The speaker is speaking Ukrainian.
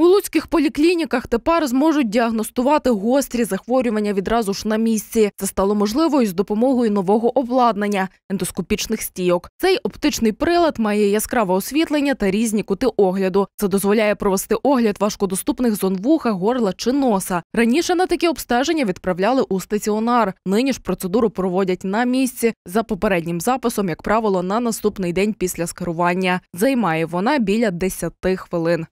У луцьких поліклініках тепер зможуть діагностувати гострі захворювання відразу ж на місці. Це стало можливою з допомогою нового обладнання ендоскопічних стійок. Цей оптичний прилад має яскраве освітлення та різні кути огляду. Це дозволяє провести огляд важкодоступних зон вуха, горла чи носа. Раніше на такі обстеження відправляли у стаціонар. Нині ж процедуру проводять на місці за попереднім записом, як правило, на наступний день після скерування. Займає вона біля 10 хвилин.